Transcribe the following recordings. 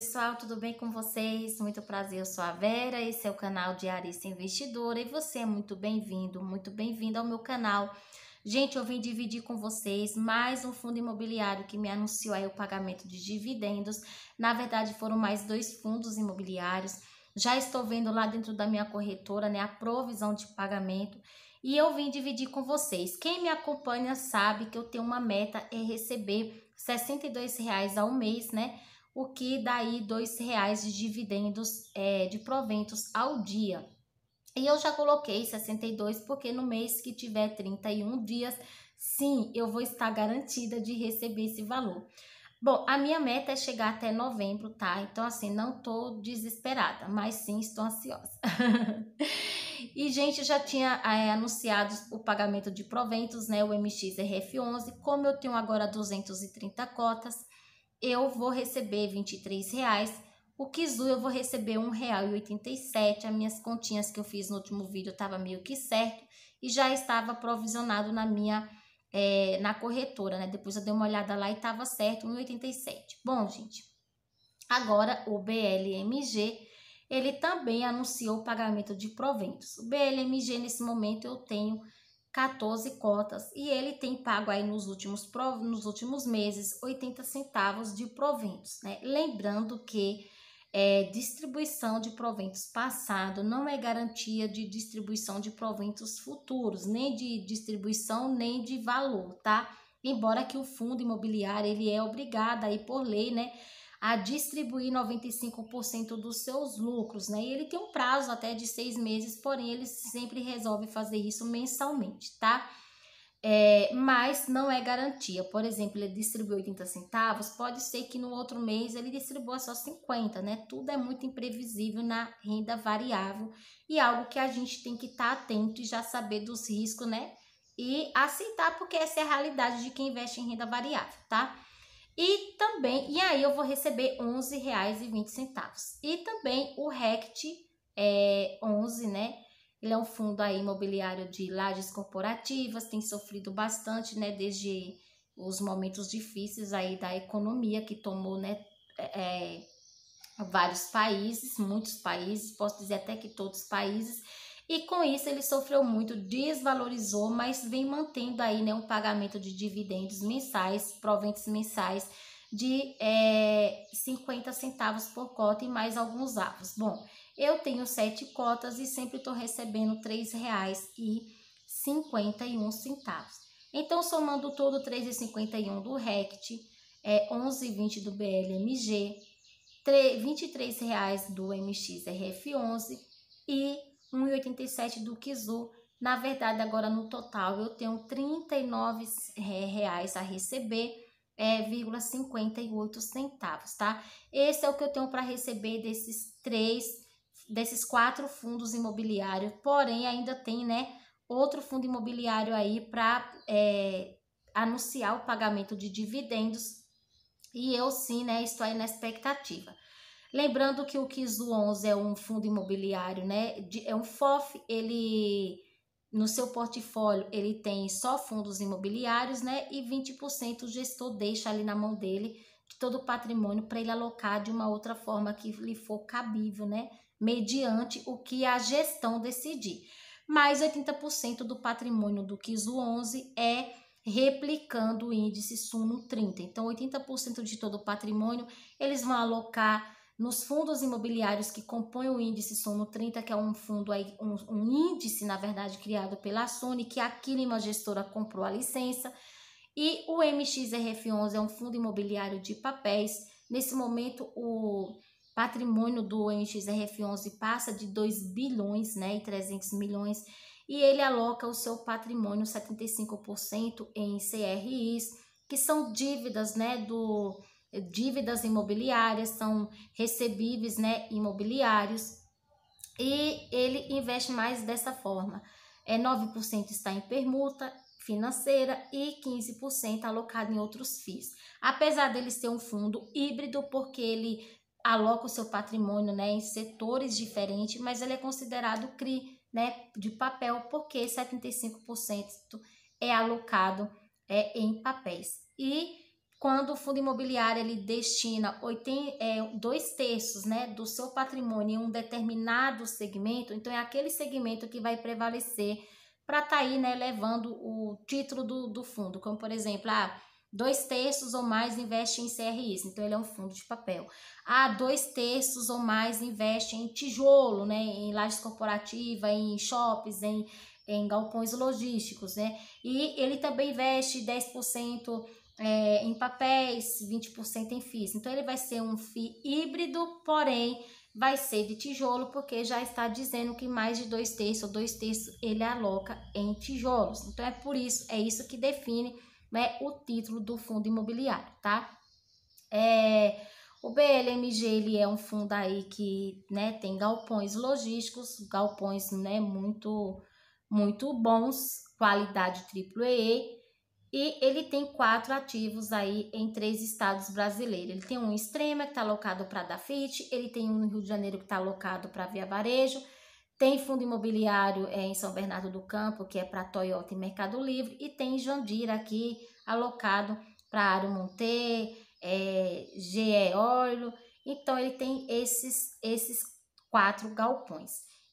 pessoal, tudo bem com vocês? Muito prazer, eu sou a Vera, esse é o canal Diarista Investidora e você é muito bem-vindo, muito bem-vindo ao meu canal. Gente, eu vim dividir com vocês mais um fundo imobiliário que me anunciou aí o pagamento de dividendos. Na verdade, foram mais dois fundos imobiliários. Já estou vendo lá dentro da minha corretora, né, a provisão de pagamento. E eu vim dividir com vocês. Quem me acompanha sabe que eu tenho uma meta é receber R$ 62 ao mês, né? o que dá aí dois reais de dividendos é, de proventos ao dia. E eu já coloquei 62 porque no mês que tiver 31 dias, sim, eu vou estar garantida de receber esse valor. Bom, a minha meta é chegar até novembro, tá? Então, assim, não tô desesperada, mas sim estou ansiosa. e, gente, já tinha é, anunciado o pagamento de proventos, né? O MXRF11. Como eu tenho agora 230 cotas, eu vou receber R$ reais. O Kizu eu vou receber R$ As minhas continhas que eu fiz no último vídeo estava meio que certo e já estava provisionado na minha é, na corretora, né? Depois eu dei uma olhada lá e estava certo, 1,87. Bom, gente, agora o BLMG, ele também anunciou o pagamento de proventos. O BLMG, nesse momento, eu tenho 14 cotas e ele tem pago aí nos últimos, nos últimos meses 80 centavos de proventos. Né? Lembrando que é, distribuição de proventos passado não é garantia de distribuição de proventos futuros, nem de distribuição, nem de valor, tá? Embora que o fundo imobiliário ele é obrigado aí por lei, né? a distribuir 95% dos seus lucros, né? E ele tem um prazo até de seis meses, porém ele sempre resolve fazer isso mensalmente, tá? É, mas não é garantia. Por exemplo, ele distribuiu 80 centavos, pode ser que no outro mês ele distribua só 50, né? Tudo é muito imprevisível na renda variável e é algo que a gente tem que estar tá atento e já saber dos riscos, né? E aceitar, porque essa é a realidade de quem investe em renda variável, tá? E também, e aí eu vou receber R$ 11,20. E também o RECT é, 11, né? Ele é um fundo aí imobiliário de lajes corporativas, tem sofrido bastante, né? Desde os momentos difíceis aí da economia que tomou, né? É, é vários países, muitos países, posso dizer até que todos os países. E com isso ele sofreu muito, desvalorizou, mas vem mantendo aí né, um pagamento de dividendos mensais, proventos mensais de é, 50 centavos por cota e mais alguns avos. Bom, eu tenho sete cotas e sempre estou recebendo R$ 3,51. Então, somando todo R$ 3,51 do RECT, é, 11,20 do BLMG, R$ 23,00 do MXRF11 e 1,87 do Kizu. Na verdade, agora no total eu tenho R$ 39,00 é, a receber, é, 58 centavos, tá? Esse é o que eu tenho para receber desses três, desses quatro fundos imobiliários, porém ainda tem, né, outro fundo imobiliário aí para é, anunciar o pagamento de dividendos e eu sim, né, estou aí na expectativa. Lembrando que o Kisu 11 é um fundo imobiliário, né? É um FOF, ele no seu portfólio ele tem só fundos imobiliários, né? E 20% o gestor deixa ali na mão dele de todo o patrimônio para ele alocar de uma outra forma que lhe for cabível, né? Mediante o que a gestão decidir. Mais 80% do patrimônio do Kisu 11 é replicando o índice Suno 30. Então, 80% de todo o patrimônio eles vão alocar nos fundos imobiliários que compõem o índice Sono 30, que é um fundo, um, um índice, na verdade, criado pela Sony, que a Quilima Gestora comprou a licença. E o MXRF11 é um fundo imobiliário de papéis. Nesse momento, o patrimônio do MXRF11 passa de 2 bilhões né, e 300 milhões e ele aloca o seu patrimônio 75% em CRIs, que são dívidas né, do dívidas imobiliárias, são recebíveis né, imobiliários, e ele investe mais dessa forma. É 9% está em permuta financeira e 15% alocado em outros FIIs. Apesar dele ser um fundo híbrido, porque ele aloca o seu patrimônio né, em setores diferentes, mas ele é considerado CRI né, de papel, porque 75% é alocado é, em papéis. E quando o fundo imobiliário ele destina 80, é, dois terços né, do seu patrimônio em um determinado segmento, então é aquele segmento que vai prevalecer para estar tá aí né, levando o título do, do fundo, como por exemplo, ah, dois terços ou mais investe em CRIs, então ele é um fundo de papel. Ah, dois terços ou mais investe em tijolo, né, em lajes corporativa, em shoppes, em, em galpões logísticos, né? E ele também investe 10% é, em papéis, 20% em FIIs. Então, ele vai ser um FII híbrido, porém, vai ser de tijolo, porque já está dizendo que mais de dois terços ou dois terços ele aloca em tijolos. Então, é por isso, é isso que define né, o título do fundo imobiliário, tá? É, o BLMG, ele é um fundo aí que né, tem galpões logísticos, galpões né, muito, muito bons, qualidade triple EE, e ele tem quatro ativos aí em três estados brasileiros. Ele tem um em Extrema, que está alocado para Dafit, ele tem um no Rio de Janeiro, que está alocado para Via Varejo, tem fundo imobiliário é, em São Bernardo do Campo, que é para Toyota e Mercado Livre, e tem Jandira aqui, alocado para aro Monte, é, GE Então, ele tem esses, esses quatro galpões.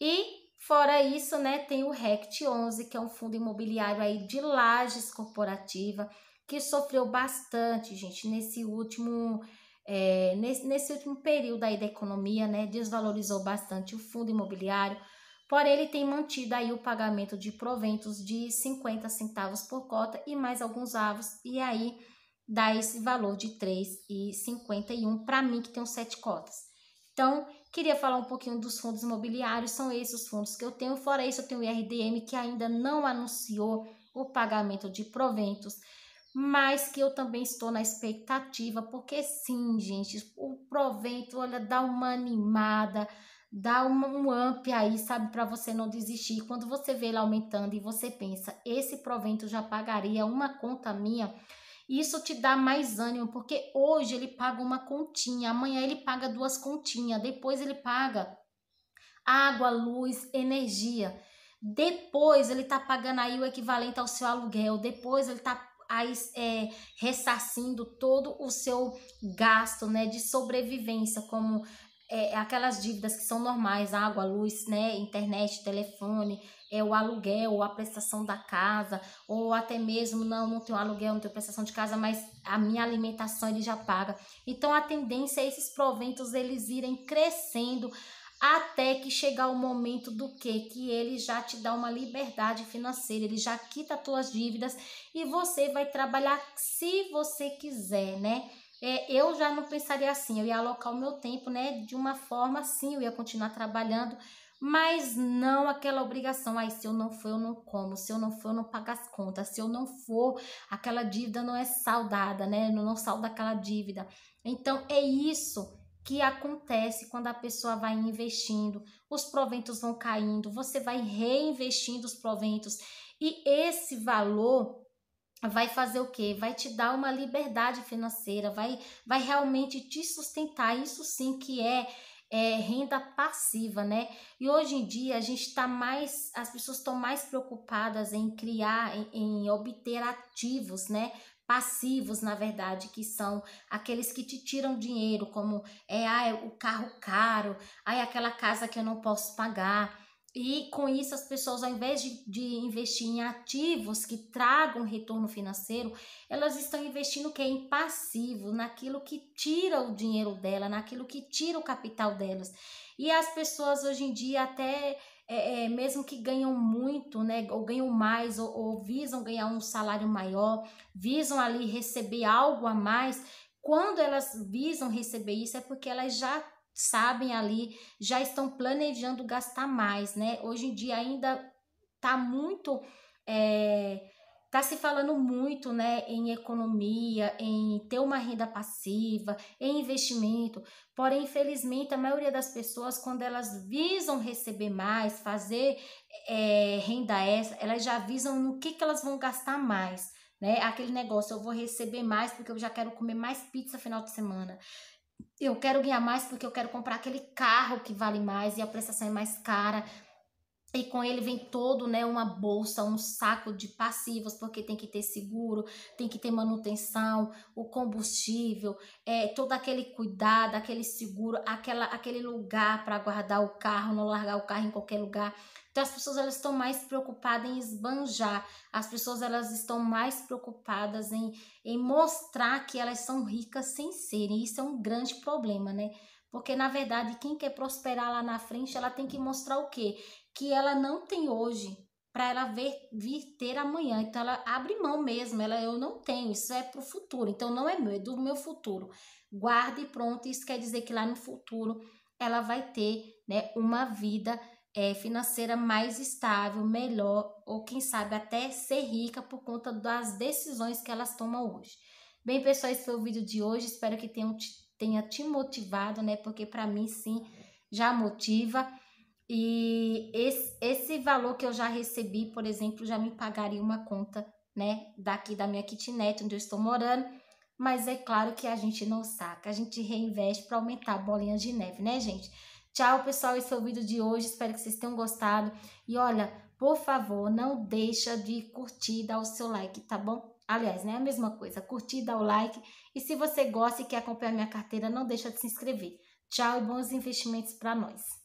E Fora isso, né, tem o RECT 11, que é um fundo imobiliário aí de lajes corporativa, que sofreu bastante, gente, nesse último é, nesse, nesse último período aí da economia, né, desvalorizou bastante o fundo imobiliário. Porém, ele tem mantido aí o pagamento de proventos de 50 centavos por cota e mais alguns avos, e aí dá esse valor de 3,51 para mim que tem sete cotas. Então, Queria falar um pouquinho dos fundos imobiliários, são esses os fundos que eu tenho. Fora isso, eu tenho o IRDM que ainda não anunciou o pagamento de proventos, mas que eu também estou na expectativa, porque sim, gente, o provento, olha, dá uma animada, dá um, um up aí, sabe, para você não desistir. Quando você vê ele aumentando e você pensa, esse provento já pagaria uma conta minha isso te dá mais ânimo, porque hoje ele paga uma continha, amanhã ele paga duas continhas, depois ele paga água, luz, energia. Depois ele está pagando aí o equivalente ao seu aluguel, depois ele está aí é, ressarcindo todo o seu gasto né, de sobrevivência, como é, aquelas dívidas que são normais, água, luz, né, internet, telefone, é o aluguel, ou a prestação da casa, ou até mesmo, não, não tenho aluguel, não tenho prestação de casa, mas a minha alimentação ele já paga. Então a tendência é esses proventos eles irem crescendo até que chegar o momento do que que ele já te dá uma liberdade financeira, ele já quita tuas dívidas e você vai trabalhar se você quiser, né? É, eu já não pensaria assim, eu ia alocar o meu tempo, né, de uma forma assim, eu ia continuar trabalhando, mas não aquela obrigação. Aí, se eu não for, eu não como, se eu não for, eu não pago as contas, se eu não for, aquela dívida não é saudada, né? Não, não salda aquela dívida. Então, é isso que acontece quando a pessoa vai investindo, os proventos vão caindo, você vai reinvestindo os proventos e esse valor vai fazer o quê? Vai te dar uma liberdade financeira, vai vai realmente te sustentar. Isso sim que é é, renda passiva, né? E hoje em dia a gente está mais, as pessoas estão mais preocupadas em criar, em, em obter ativos, né? passivos, na verdade, que são aqueles que te tiram dinheiro, como é ah, o carro caro, aí ah, é aquela casa que eu não posso pagar. E com isso, as pessoas, ao invés de, de, investir em ativos que tragam retorno financeiro, elas estão investindo o que? Em passivo, naquilo que tira o dinheiro dela, naquilo que tira o capital delas. E as pessoas hoje em dia até é, é, mesmo que ganham muito, né, ou ganham mais, ou, ou visam ganhar um salário maior, visam ali receber algo a mais, quando elas visam receber isso é porque elas já sabem ali, já estão planejando gastar mais, né? Hoje em dia ainda tá muito. É, tá se falando muito, né, em economia, em ter uma renda passiva, em investimento. Porém, infelizmente, a maioria das pessoas, quando elas visam receber mais, fazer é, renda extra, elas já visam no que, que elas vão gastar mais né? Aquele negócio, eu vou receber mais porque eu já quero comer mais pizza final de semana eu quero ganhar mais porque eu quero comprar aquele carro que vale mais e a prestação é mais cara. E com ele vem todo, né, uma bolsa, um saco de passivos, porque tem que ter seguro, tem que ter manutenção, o combustível, é, todo aquele cuidado, aquele seguro, aquela, aquele lugar para guardar o carro, não largar o carro em qualquer lugar. Então as pessoas elas estão mais preocupadas em esbanjar, as pessoas elas estão mais preocupadas em, em mostrar que elas são ricas sem serem. Isso é um grande problema, né? Porque na verdade quem quer prosperar lá na frente, ela tem que mostrar o quê? Que ela não tem hoje para ela ver, vir ter amanhã. Então ela abre mão mesmo, ela eu não tenho, isso é para o futuro. Então não é meu, é do meu futuro. Guarde e pronto, isso quer dizer que lá no futuro ela vai ter, né, uma vida é, financeira mais estável, melhor, ou quem sabe até ser rica por conta das decisões que elas tomam hoje. Bem, pessoal, esse foi o vídeo de hoje. Espero que tenha te, tenha te motivado, né? Porque para mim, sim, já motiva. E esse, esse valor que eu já recebi, por exemplo, já me pagaria uma conta, né? Daqui da minha kitnet, onde eu estou morando. Mas é claro que a gente não saca, a gente reinveste para aumentar a bolinha de neve, né, gente? Tchau, pessoal. Esse é o vídeo de hoje. Espero que vocês tenham gostado. E olha, por favor, não deixa de curtir e dar o seu like, tá bom? Aliás, não é a mesma coisa. Curtir, dar o like. E se você gosta e quer acompanhar minha carteira, não deixa de se inscrever. Tchau e bons investimentos para nós.